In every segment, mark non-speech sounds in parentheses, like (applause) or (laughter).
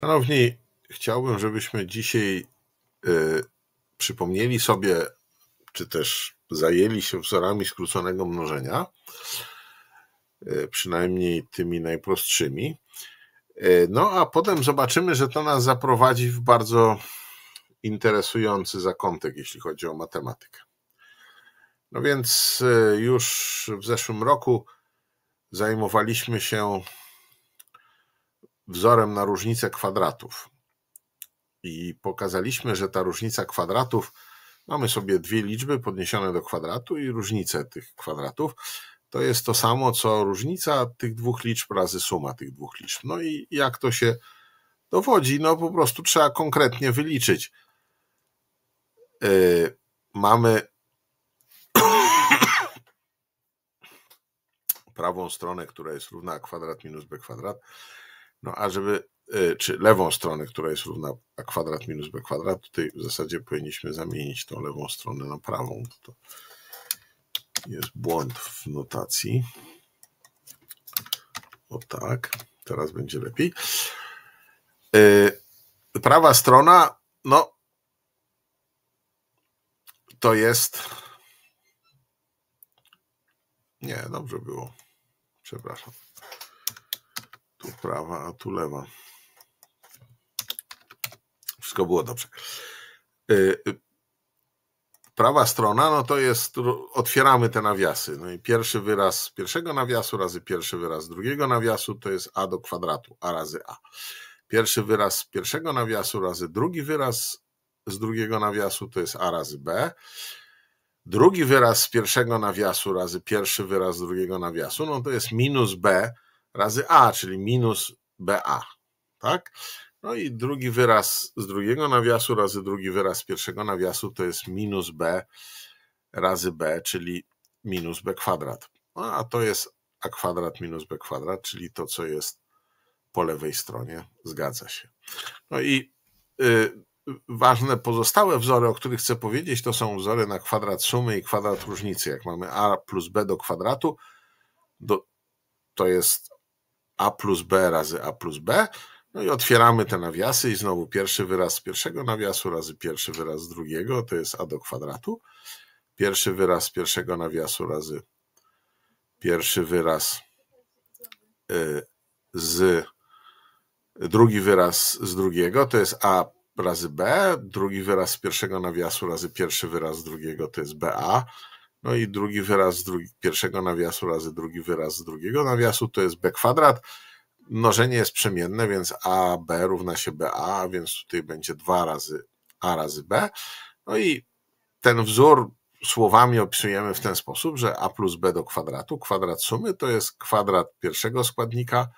Szanowni, chciałbym, żebyśmy dzisiaj y, przypomnieli sobie, czy też zajęli się wzorami skróconego mnożenia, y, przynajmniej tymi najprostszymi. Y, no a potem zobaczymy, że to nas zaprowadzi w bardzo interesujący zakątek, jeśli chodzi o matematykę. No więc już w zeszłym roku zajmowaliśmy się wzorem na różnicę kwadratów. I pokazaliśmy, że ta różnica kwadratów, mamy sobie dwie liczby podniesione do kwadratu i różnicę tych kwadratów, to jest to samo, co różnica tych dwóch liczb razy suma tych dwóch liczb. No i jak to się dowodzi? No po prostu trzeba konkretnie wyliczyć. Yy, mamy (coughs) prawą stronę, która jest równa a kwadrat minus b kwadrat no a żeby, y, czy lewą stronę, która jest równa a kwadrat minus b kwadrat, tutaj w zasadzie powinniśmy zamienić tą lewą stronę na prawą. To jest błąd w notacji. O tak, teraz będzie lepiej. Y, prawa strona, no to jest. Nie, dobrze było. Przepraszam prawa, a tu lewa. Wszystko było dobrze. Y, y, prawa strona, no to jest, otwieramy te nawiasy. No i pierwszy wyraz pierwszego nawiasu razy pierwszy wyraz drugiego nawiasu to jest a do kwadratu, a razy a. Pierwszy wyraz pierwszego nawiasu razy drugi wyraz z drugiego nawiasu to jest a razy b. Drugi wyraz z pierwszego nawiasu razy pierwszy wyraz z drugiego nawiasu, no to jest minus b razy a, czyli minus ba, tak? No i drugi wyraz z drugiego nawiasu razy drugi wyraz z pierwszego nawiasu to jest minus b razy b, czyli minus b kwadrat. No, a to jest a kwadrat minus b kwadrat, czyli to, co jest po lewej stronie. Zgadza się. No i y, ważne pozostałe wzory, o których chcę powiedzieć, to są wzory na kwadrat sumy i kwadrat różnicy. Jak mamy a plus b do kwadratu, do, to jest a plus B razy A plus B. No i otwieramy te nawiasy i znowu pierwszy wyraz z pierwszego nawiasu razy pierwszy wyraz z drugiego, to jest A do kwadratu. Pierwszy wyraz z pierwszego nawiasu razy pierwszy wyraz y, z drugi wyraz z drugiego, to jest A razy B, drugi wyraz z pierwszego nawiasu razy pierwszy wyraz z drugiego, to jest BA no i drugi wyraz drugi, pierwszego nawiasu razy drugi wyraz z drugiego nawiasu to jest b kwadrat. Mnożenie jest przemienne, więc AB równa się BA, więc tutaj będzie 2 razy A razy B. No i ten wzór słowami opisujemy w ten sposób, że A plus B do kwadratu, kwadrat sumy to jest kwadrat pierwszego składnika,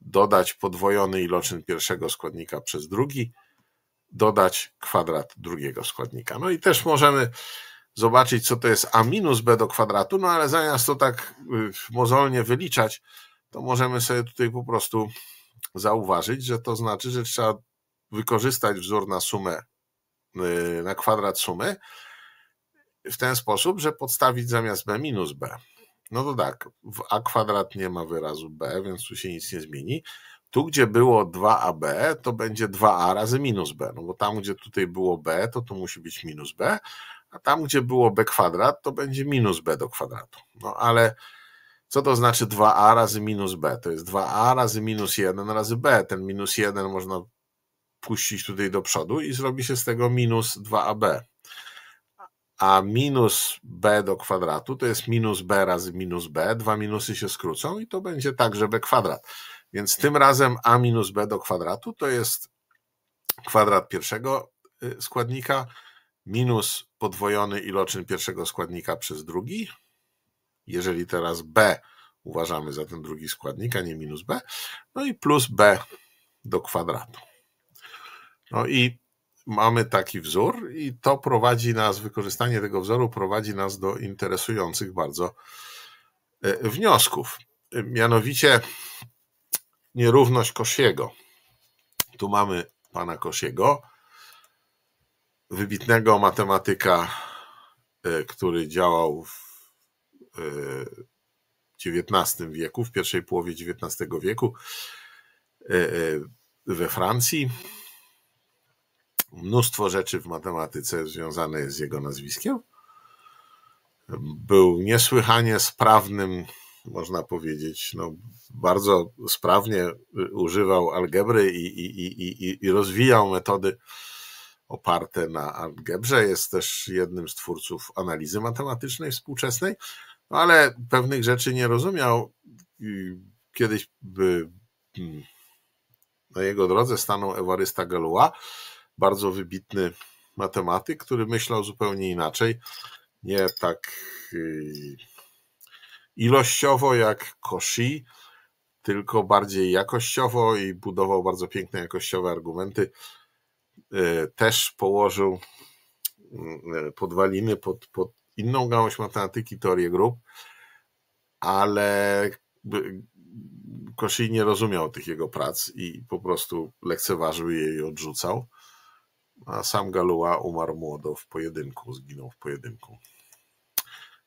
dodać podwojony iloczyn pierwszego składnika przez drugi, dodać kwadrat drugiego składnika. No i też możemy zobaczyć, co to jest a minus b do kwadratu, no ale zamiast to tak y, mozolnie wyliczać, to możemy sobie tutaj po prostu zauważyć, że to znaczy, że trzeba wykorzystać wzór na sumę, y, na kwadrat sumy w ten sposób, że podstawić zamiast b minus b. No to tak, w a kwadrat nie ma wyrazu b, więc tu się nic nie zmieni. Tu, gdzie było 2ab, to będzie 2a razy minus b, no bo tam, gdzie tutaj było b, to tu musi być minus b, a tam, gdzie było b kwadrat, to będzie minus b do kwadratu. No ale co to znaczy 2a razy minus b? To jest 2a razy minus 1 razy b. Ten minus 1 można puścić tutaj do przodu i zrobi się z tego minus 2ab. A minus b do kwadratu to jest minus b razy minus b. Dwa minusy się skrócą i to będzie także b kwadrat. Więc tym razem a minus b do kwadratu to jest kwadrat pierwszego y, składnika minus podwojony iloczyn pierwszego składnika przez drugi. Jeżeli teraz b uważamy za ten drugi składnik, a nie minus b, no i plus b do kwadratu. No i mamy taki wzór i to prowadzi nas, wykorzystanie tego wzoru prowadzi nas do interesujących bardzo e, wniosków. E, mianowicie nierówność Kosiego. Tu mamy pana Kosiego, wybitnego matematyka, e, który działał w XIX e, wieku, w pierwszej połowie XIX wieku e, we Francji. Mnóstwo rzeczy w matematyce związane jest z jego nazwiskiem. Był niesłychanie sprawnym, można powiedzieć, no, bardzo sprawnie używał algebry i, i, i, i rozwijał metody oparte na algebrze. Jest też jednym z twórców analizy matematycznej współczesnej, no ale pewnych rzeczy nie rozumiał. Kiedyś by, hmm, na jego drodze stanął Ewarysta Galua, bardzo wybitny matematyk, który myślał zupełnie inaczej. Nie tak yy, ilościowo jak Cauchy, tylko bardziej jakościowo i budował bardzo piękne jakościowe argumenty Y, też położył y, y, podwaliny pod, pod inną gałąź matematyki, teorię grup, ale Koszy nie rozumiał tych jego prac i po prostu lekceważył je i odrzucał. A sam Galua umarł młodo w pojedynku, zginął w pojedynku.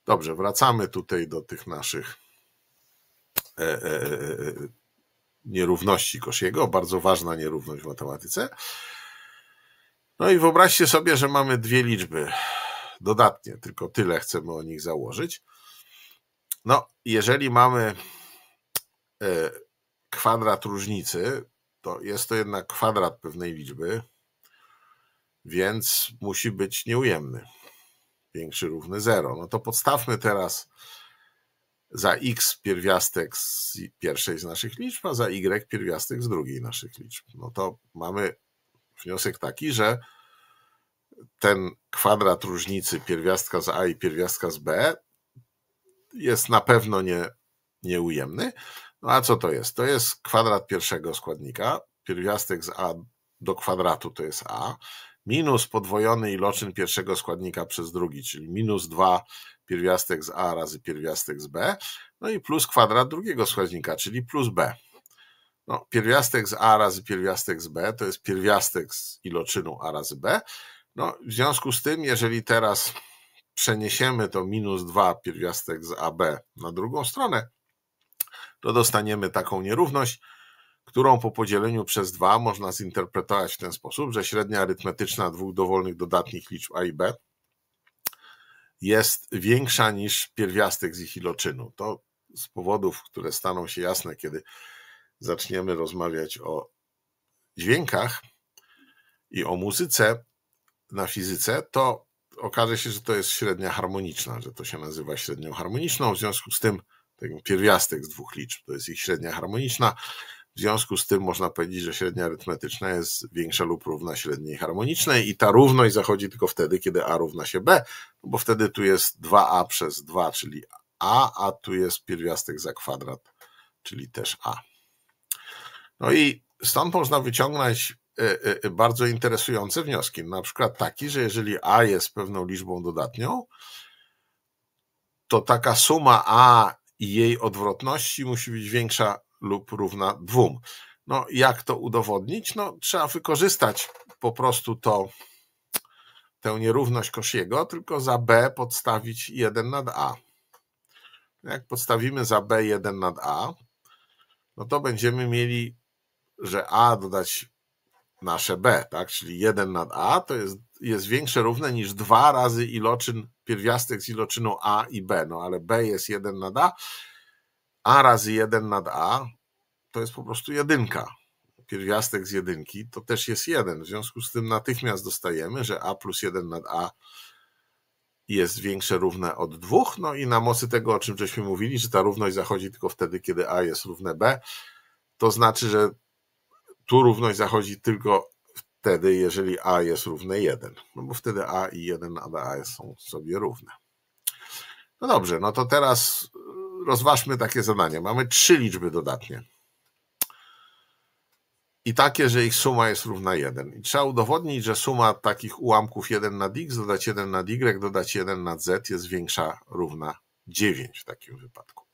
Dobrze, wracamy tutaj do tych naszych e, e, e, e, e nierówności Kosziego, bardzo ważna nierówność w matematyce. No i wyobraźcie sobie, że mamy dwie liczby dodatnie, tylko tyle chcemy o nich założyć. No, jeżeli mamy e, kwadrat różnicy, to jest to jednak kwadrat pewnej liczby, więc musi być nieujemny. Większy równy 0. No to podstawmy teraz za x pierwiastek z pierwszej z naszych liczb, a za y pierwiastek z drugiej naszych liczb. No to mamy Wniosek taki, że ten kwadrat różnicy pierwiastka z A i pierwiastka z B jest na pewno nie, nieujemny. No a co to jest? To jest kwadrat pierwszego składnika. Pierwiastek z A do kwadratu to jest A, minus podwojony iloczyn pierwszego składnika przez drugi, czyli minus 2 pierwiastek z A razy pierwiastek z B, no i plus kwadrat drugiego składnika, czyli plus B. No, pierwiastek z A razy pierwiastek z B to jest pierwiastek z iloczynu A razy B. No, w związku z tym, jeżeli teraz przeniesiemy to minus 2 pierwiastek z AB na drugą stronę, to dostaniemy taką nierówność, którą po podzieleniu przez 2 można zinterpretować w ten sposób, że średnia arytmetyczna dwóch dowolnych dodatnich liczb A i B jest większa niż pierwiastek z ich iloczynu. To z powodów, które staną się jasne, kiedy zaczniemy rozmawiać o dźwiękach i o muzyce na fizyce, to okaże się, że to jest średnia harmoniczna, że to się nazywa średnią harmoniczną. W związku z tym ten tak pierwiastek z dwóch liczb to jest ich średnia harmoniczna. W związku z tym można powiedzieć, że średnia arytmetyczna jest większa lub równa średniej harmonicznej i ta równość zachodzi tylko wtedy, kiedy a równa się b, no bo wtedy tu jest 2a przez 2, czyli a, a tu jest pierwiastek za kwadrat, czyli też a. No i stąd można wyciągnąć e, e, e, bardzo interesujące wnioski. Na przykład taki, że jeżeli A jest pewną liczbą dodatnią, to taka suma A i jej odwrotności musi być większa lub równa dwóm. No, jak to udowodnić? No, trzeba wykorzystać po prostu to, tę nierówność Kosiego, tylko za B podstawić 1 nad A. Jak podstawimy za B 1 nad A, no to będziemy mieli że A dodać nasze B, tak? Czyli 1 nad A to jest, jest większe równe niż dwa razy iloczyn, pierwiastek z iloczynu A i B, no ale B jest 1 nad A, A razy 1 nad A to jest po prostu jedynka. Pierwiastek z jedynki to też jest 1, w związku z tym natychmiast dostajemy, że A plus 1 nad A jest większe równe od dwóch, no i na mocy tego, o czym żeśmy mówili, że ta równość zachodzi tylko wtedy, kiedy A jest równe B, to znaczy, że tu równość zachodzi tylko wtedy, jeżeli a jest równe 1, no bo wtedy a i 1 a są sobie równe. No dobrze, no to teraz y, rozważmy takie zadanie. Mamy trzy liczby dodatnie. I takie, że ich suma jest równa 1. I trzeba udowodnić, że suma takich ułamków 1 nad x dodać 1 nad y dodać 1 nad z jest większa równa 9 w takim wypadku.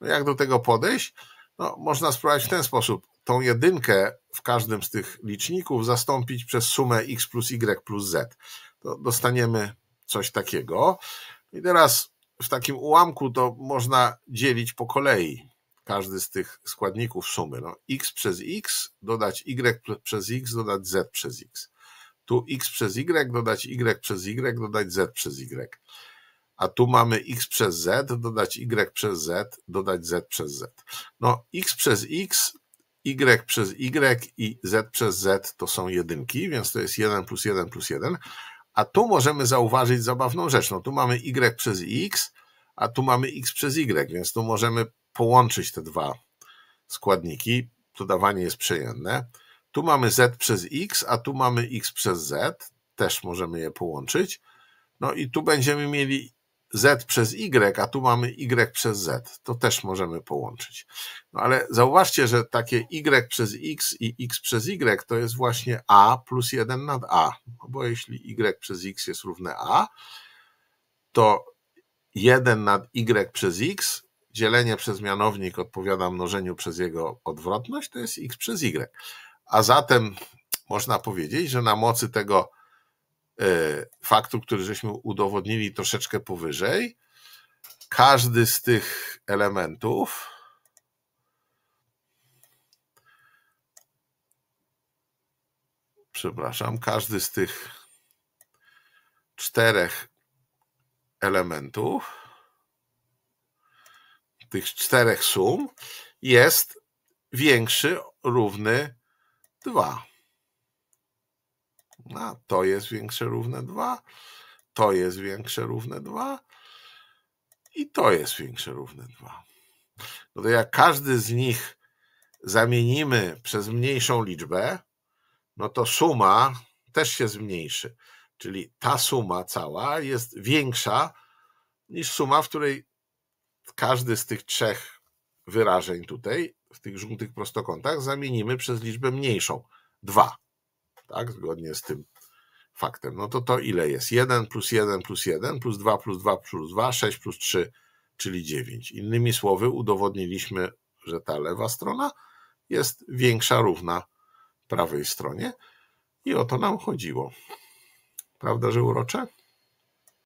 No jak do tego podejść? No, można spróbować w ten sposób. Tą jedynkę w każdym z tych liczników zastąpić przez sumę x plus y plus z. To dostaniemy coś takiego. I teraz w takim ułamku to można dzielić po kolei każdy z tych składników sumy. No, x przez x dodać y przez x dodać z przez x. Tu x przez y dodać y przez y dodać z przez y. A tu mamy x przez z dodać y przez z dodać z przez z. No, x przez x Y przez Y i Z przez Z to są jedynki, więc to jest 1 plus 1 plus 1. A tu możemy zauważyć zabawną rzecz. No tu mamy Y przez X, a tu mamy X przez Y, więc tu możemy połączyć te dwa składniki. Dodawanie jest przyjemne. Tu mamy Z przez X, a tu mamy X przez Z. Też możemy je połączyć. No i tu będziemy mieli z przez Y, a tu mamy Y przez Z. To też możemy połączyć. No ale zauważcie, że takie Y przez X i X przez Y to jest właśnie A plus 1 nad A. No bo jeśli Y przez X jest równe A, to 1 nad Y przez X, dzielenie przez mianownik odpowiada mnożeniu przez jego odwrotność, to jest X przez Y. A zatem można powiedzieć, że na mocy tego E, faktu, który żeśmy udowodnili troszeczkę powyżej, każdy z tych elementów przepraszam, każdy z tych czterech elementów tych czterech sum jest większy równy 2. No, to jest większe równe 2, to jest większe równe 2 i to jest większe równe 2. No to jak każdy z nich zamienimy przez mniejszą liczbę, no to suma też się zmniejszy. Czyli ta suma cała jest większa niż suma, w której każdy z tych trzech wyrażeń tutaj, w tych żółtych prostokątach, zamienimy przez liczbę mniejszą 2 tak, zgodnie z tym faktem, no to to ile jest? 1 plus 1 plus 1 plus 2 plus 2 plus 2, 6 plus 3, czyli 9. Innymi słowy, udowodniliśmy, że ta lewa strona jest większa, równa prawej stronie i o to nam chodziło. Prawda, że urocze?